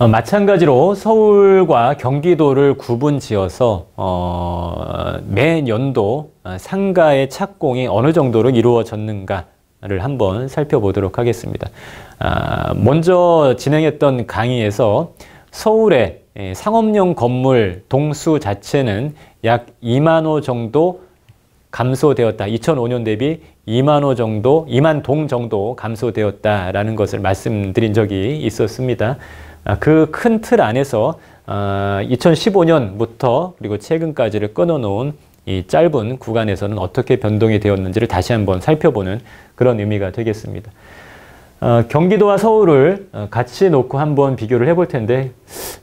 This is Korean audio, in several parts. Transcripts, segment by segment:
어, 마찬가지로 서울과 경기도를 구분 지어서 어, 매년도 어, 상가의 착공이 어느 정도로 이루어졌는가를 한번 살펴보도록 하겠습니다. 아, 먼저 진행했던 강의에서 서울의 예, 상업용 건물 동수 자체는 약 2만 호 정도 감소되었다. 2005년 대비 2만 호 정도, 2만 동 정도 감소되었다라는 것을 말씀드린 적이 있었습니다. 아, 그큰 틀 안에서 2015년부터 어, 그리고 최근까지를 끊어놓은 이 짧은 구간에서는 어떻게 변동이 되었는지를 다시 한번 살펴보는 그런 의미가 되겠습니다. 어, 경기도와 서울을 어, 같이 놓고 한번 비교를 해볼 텐데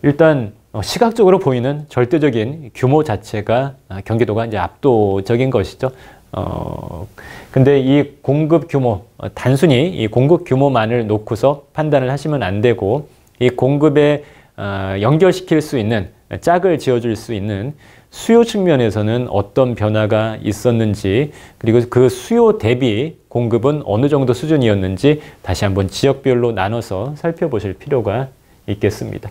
일단 시각적으로 보이는 절대적인 규모 자체가 아, 경기도가 이제 압도적인 것이죠. 어, 근데 이 공급 규모, 단순히 이 공급 규모만을 놓고서 판단을 하시면 안 되고, 이 공급에 어, 연결시킬 수 있는 짝을 지어줄 수 있는 수요 측면에서는 어떤 변화가 있었는지 그리고 그 수요 대비 공급은 어느 정도 수준이었는지 다시 한번 지역별로 나눠서 살펴보실 필요가 있겠습니다.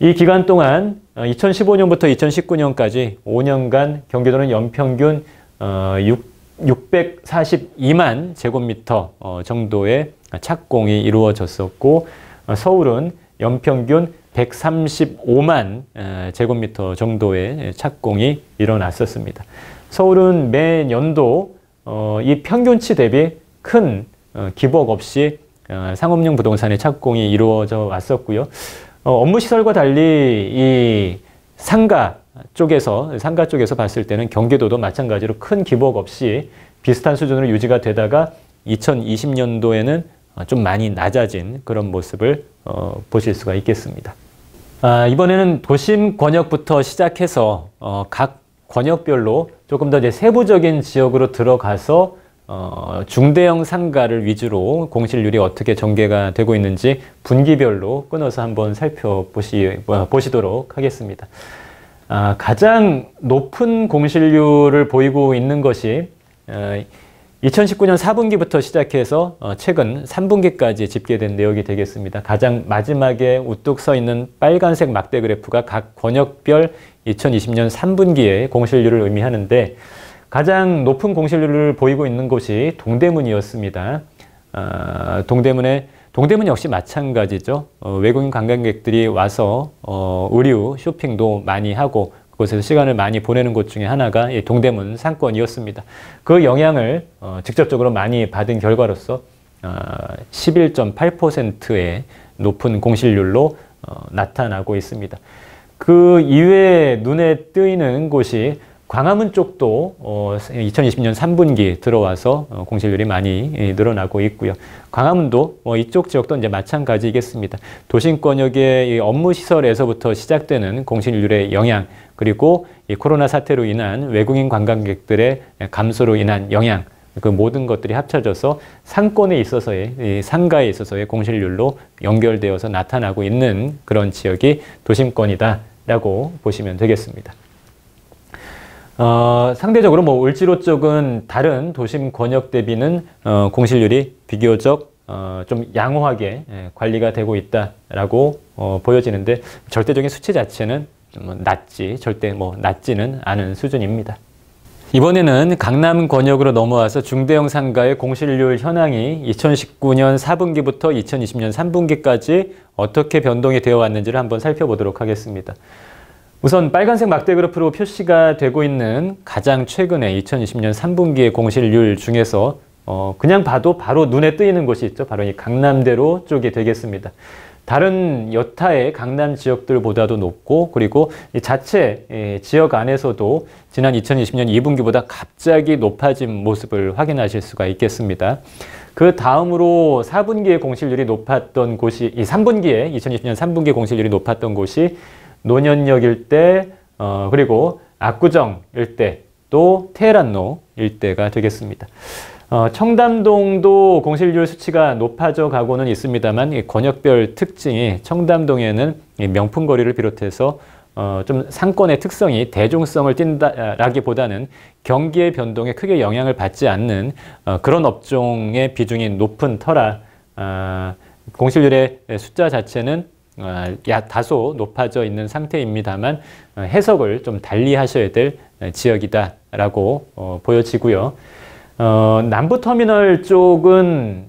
이 기간 동안 2015년부터 어, 2019년까지 5년간 경기도는 연평균 642만 어, 제곱미터 정도의 착공이 이루어졌었고 서울은 연평균 135만 제곱미터 정도의 착공이 일어났었습니다. 서울은 매년도 어, 이 평균치 대비 큰 어, 기복 없이 어, 상업용 부동산의 착공이 이루어져 왔었고요. 업무시설과 달리 이 상가 쪽에서 상가 쪽에서 봤을 때는 경기도도 마찬가지로 큰 기복 없이 비슷한 수준으로 유지가 되다가 2020년도에는 아, 좀 많이 낮아진 그런 모습을 어, 보실 수가 있겠습니다. 아, 이번에는 도심 권역부터 시작해서 어, 각 권역별로 조금 더 이제 세부적인 지역으로 들어가서 어, 중대형 상가를 위주로 공실률이 어떻게 전개가 되고 있는지 분기별로 끊어서 한번 살펴보시, 어, 보시도록 하겠습니다. 아, 가장 높은 공실률을 보이고 있는 것이 어, 2019년 4분기부터 시작해서 어, 최근 3분기까지 집계된 내역이 되겠습니다. 가장 마지막에 우뚝 서 있는 빨간색 막대 그래프가 각 권역별 2020년 3분기의 공실률을 의미하는데 가장 높은 공실률을 보이고 있는 곳이 동대문이었습니다. 아, 동대문에 동대문 역시 마찬가지죠. 어, 외국인 관광객들이 와서 어, 의류 쇼핑도 많이 하고 그곳에서 시간을 많이 보내는 곳 중에 하나가 동대문 상권이었습니다. 그 영향을 어, 직접적으로 많이 받은 결과로서 11.8%의 어, 높은 공실률로 어, 나타나고 있습니다. 그 이외에 눈에 띄는 곳이 광화문 쪽도 어, 2020년 3분기 들어와서 어, 공실률이 많이 예, 늘어나고 있고요. 광화문도 어, 이쪽 지역도 이제 마찬가지겠습니다. 도심권역의 이 업무 시설에서부터 시작되는 공실률의 영향 그리고 이 코로나 사태로 인한 외국인 관광객들의 감소로 인한 영향 그 모든 것들이 합쳐져서 상권에 있어서의 상가에 있어서의 공실률로 연결되어서 나타나고 있는 그런 지역이 도심권이다라고 보시면 되겠습니다. 어, 상대적으로 뭐 을지로 쪽은 다른 도심 권역 대비는 어, 공실률이 비교적 어, 좀 양호하게 예, 관리가 되고 있다라고 어, 보여지는데 절대적인 수치 자체는 좀 낮지 절대 뭐 낮지는 않은 수준입니다. 이번에는 강남 권역으로 넘어와서 중대형 상가의 공실률 현황이 2019년 4분기부터 2020년 3분기까지 어떻게 변동이 되어 왔는지를 한번 살펴보도록 하겠습니다. 우선 빨간색 막대 그래프로 표시가 되고 있는 가장 최근에 2020년 3분기의 공실률 중에서 어, 그냥 봐도 바로 눈에 띄는 곳이 있죠. 바로 이 강남대로 쪽이 되겠습니다. 다른 여타의 강남 지역들보다도 높고 그리고 이 자체 예, 지역 안에서도 지난 2020년 2분기보다 갑자기 높아진 모습을 확인하실 수가 있겠습니다. 그 다음으로 4분기의 공실률이 높았던 곳이 이 3분기에 2020년 3분기 공실률이 높았던 곳이 노년역일 때 어, 그리고 압구정 일 때, 또 테헤란로 일때가 되겠습니다. 어, 청담동도 공실률 수치가 높아져 가고는 있습니다만 권역별 특징이 청담동에는 명품거리를 비롯해서 어, 좀 상권의 특성이 대중성을 띈다라기보다는 경기의 변동에 크게 영향을 받지 않는 어, 그런 업종의 비중이 높은 터라 어, 공실률의 숫자 자체는 어, 다소 높아져 있는 상태입니다만 어, 해석을 좀 달리 하셔야 될 어, 지역이다라고 보여지고요. 남부터미널 쪽은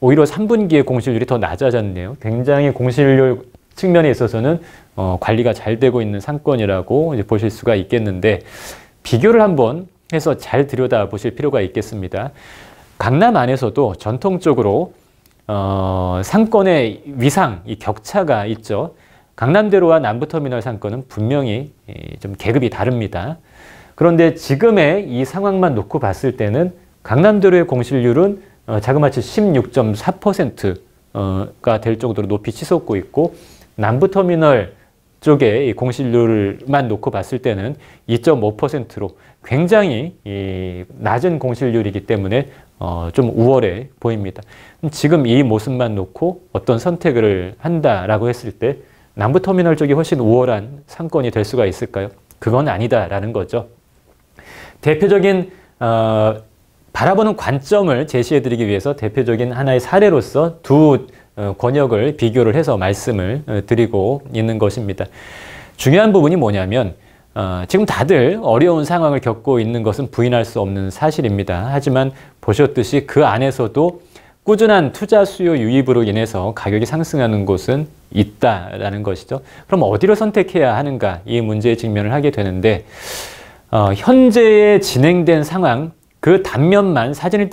오히려 3분기에 공실률이 더 낮아졌네요. 굉장히 공실률 측면에 있어서는 관리가 잘 되고 있는 상권이라고 보실 수가 있겠는데 비교를 한번 해서 잘 들여다보실 필요가 있겠습니다. 강남 안에서도 전통적으로 어, 상권의 위상, 이 격차가 있죠. 강남대로와 남부터미널 상권은 분명히 예, 좀 계급이 다릅니다. 그런데 지금의 이 상황만 놓고 봤을 때는 강남대로의 공실률은 어, 자그마치 16.4%가 될 정도로 높이 치솟고 있고 남부터미널 쪽에 공실률만 놓고 봤을 때는 2.5%로 굉장히 낮은 공실률이기 때문에 어, 좀 우월해 보입니다. 지금 이 모습만 놓고 어떤 선택을 한다라고 했을 때 남부터미널 쪽이 훨씬 우월한 상권이 될 수가 있을까요? 그건 아니다라는 거죠. 대표적인 어, 바라보는 관점을 제시해드리기 위해서 대표적인 하나의 사례로서 두 어, 권역을 비교를 해서 말씀을 어, 드리고 있는 것입니다. 중요한 부분이 뭐냐면 어, 지금 다들 어려운 상황을 겪고 있는 것은 부인할 수 없는 사실입니다. 하지만 보셨듯이 그 안에서도 꾸준한 투자 수요 유입으로 인해서 가격이 상승하는 곳은 있다라는 것이죠. 그럼 어디로 선택해야 하는가 이 문제에 직면을 하게 되는데 어, 현재의 진행된 상황 그 단면만 사진을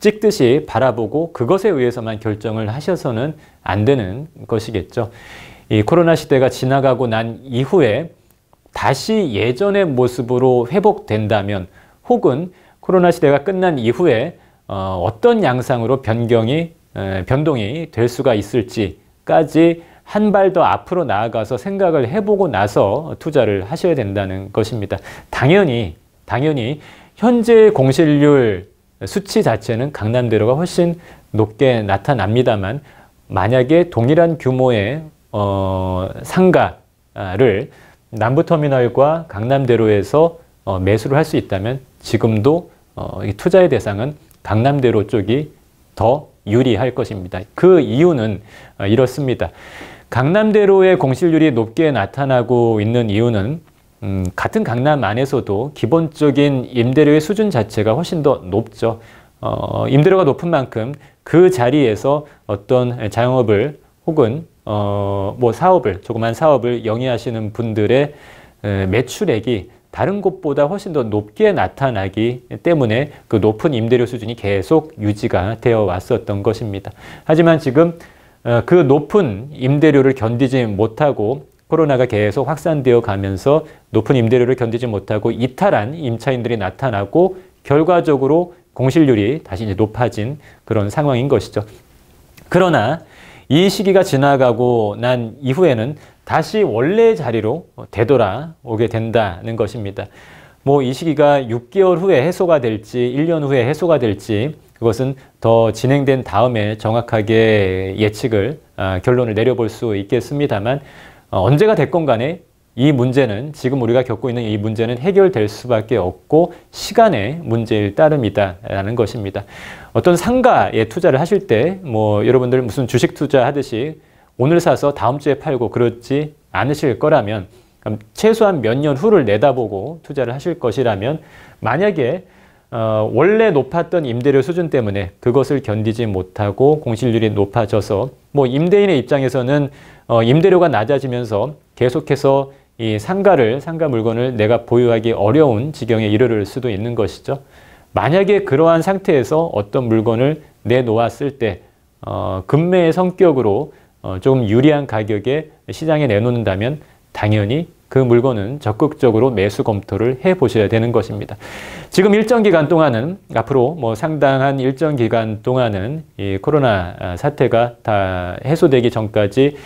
찍듯이 바라보고 그것에 의해서만 결정을 하셔서는 안 되는 것이겠죠. 이 코로나 시대가 지나가고 난 이후에 다시 예전의 모습으로 회복된다면 혹은 코로나 시대가 끝난 이후에 어, 어떤 양상으로 변경이 변동이 될 수가 있을지까지 한 발 더 앞으로 나아가서 생각을 해보고 나서 투자를 하셔야 된다는 것입니다. 당연히 당연히 현재 공실률 수치 자체는 강남대로가 훨씬 높게 나타납니다만 만약에 동일한 규모의 어, 상가를 남부터미널과 강남대로에서 어, 매수를 할 수 있다면 지금도 어, 투자의 대상은 강남대로 쪽이 더 유리할 것입니다. 그 이유는 어, 이렇습니다. 강남대로의 공실률이 높게 나타나고 있는 이유는 음, 같은 강남 안에서도 기본적인 임대료의 수준 자체가 훨씬 더 높죠. 어, 임대료가 높은 만큼 그 자리에서 어떤 자영업을 혹은 어, 뭐 사업을 조그만 사업을 영위하시는 분들의 에, 매출액이 다른 곳보다 훨씬 더 높게 나타나기 때문에 그 높은 임대료 수준이 계속 유지가 되어 왔었던 것입니다. 하지만 지금 어, 그 높은 임대료를 견디지 못하고 코로나가 계속 확산되어 가면서 높은 임대료를 견디지 못하고 이탈한 임차인들이 나타나고 결과적으로 공실률이 다시 이제 높아진 그런 상황인 것이죠. 그러나 이 시기가 지나가고 난 이후에는 다시 원래 자리로 되돌아오게 된다는 것입니다. 뭐 이 시기가 6개월 후에 해소가 될지 1년 후에 해소가 될지 그것은 더 진행된 다음에 정확하게 예측을 아, 결론을 내려볼 수 있겠습니다만 어, 언제가 됐건 간에 이 문제는 지금 우리가 겪고 있는 이 문제는 해결될 수밖에 없고 시간의 문제일 따름이다라는 것입니다. 어떤 상가에 투자를 하실 때 뭐 여러분들 무슨 주식 투자하듯이 오늘 사서 다음 주에 팔고 그렇지 않으실 거라면 최소한 몇 년 후를 내다보고 투자를 하실 것이라면 만약에 어, 원래 높았던 임대료 수준 때문에 그것을 견디지 못하고 공실률이 높아져서 뭐 임대인의 입장에서는 어, 임대료가 낮아지면서 계속해서 이 상가를 상가 물건을 내가 보유하기 어려운 지경에 이르를 수도 있는 것이죠. 만약에 그러한 상태에서 어떤 물건을 내놓았을 때 어, 금매의 성격으로 어, 조금 유리한 가격에 시장에 내놓는다면 당연히 그 물건은 적극적으로 매수 검토를 해보셔야 되는 것입니다. 지금 일정 기간 동안은 앞으로 뭐 상당한 일정 기간 동안은 이 코로나 사태가 다 해소되기 전까지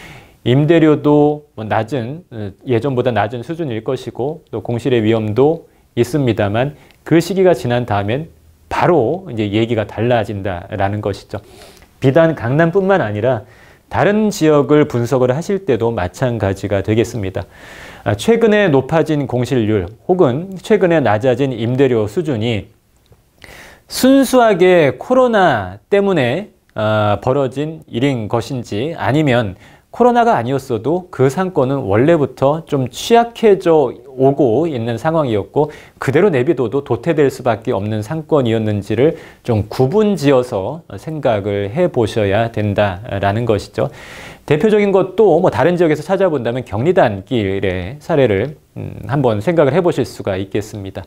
임대료도 뭐 낮은 예전보다 낮은 수준일 것이고 또 공실의 위험도 있습니다만 그 시기가 지난 다음엔 바로 이제 얘기가 달라진다라는 것이죠. 비단 강남뿐만 아니라 다른 지역을 분석을 하실 때도 마찬가지가 되겠습니다. 아, 최근에 높아진 공실률 혹은 최근에 낮아진 임대료 수준이 순수하게 코로나 때문에 아, 벌어진 일인 것인지 아니면 코로나가 아니었어도 그 상권은 원래부터 좀 취약해져 오고 있는 상황이었고 그대로 내비둬도 도태될 수밖에 없는 상권이었는지를 좀 구분지어서 생각을 해보셔야 된다라는 것이죠. 대표적인 것도 뭐 다른 지역에서 찾아본다면 경리단길의 사례를 음, 한번 생각을 해보실 수가 있겠습니다.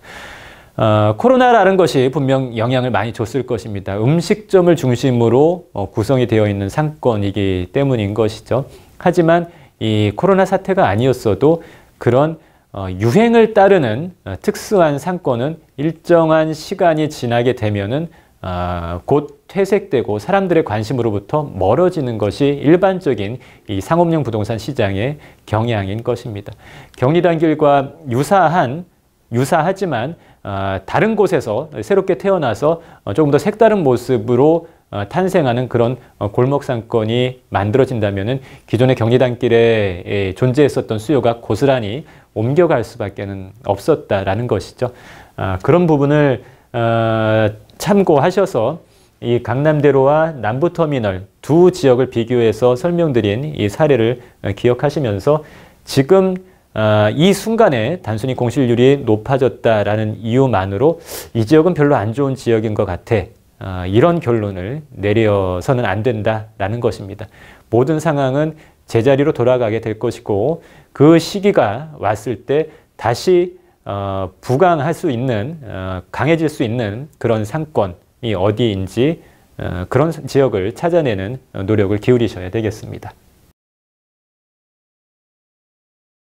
어, 코로나라는 것이 분명 영향을 많이 줬을 것입니다. 음식점을 중심으로 어, 구성이 되어 있는 상권이기 때문인 것이죠. 하지만 이 코로나 사태가 아니었어도 그런 어, 유행을 따르는 어, 특수한 상권은 일정한 시간이 지나게 되면은 아, 곧 퇴색되고 사람들의 관심으로부터 멀어지는 것이 일반적인 이 상업용 부동산 시장의 경향인 것입니다. 격리단결과 유사한 유사하지만 아, 다른 곳에서 새롭게 태어나서 어, 조금 더 색다른 모습으로 어, 탄생하는 그런 어, 골목 상권이 만들어진다면 기존의 경리단길에 예, 존재했었던 수요가 고스란히 옮겨갈 수밖에 없었다라는 것이죠. 아, 그런 부분을 참고하셔서 이 강남대로와 남부터미널 두 지역을 비교해서 설명드린 이 사례를 기억하시면서 지금 아, 이 순간에 단순히 공실률이 높아졌다라는 이유만으로 이 지역은 별로 안 좋은 지역인 것 같아. 아, 이런 결론을 내려서는 안 된다라는 것입니다. 모든 상황은 제자리로 돌아가게 될 것이고 그 시기가 왔을 때 다시 어, 부강할 수 있는, 어, 강해질 수 있는 그런 상권이 어디인지 어, 그런 지역을 찾아내는 노력을 기울이셔야 되겠습니다.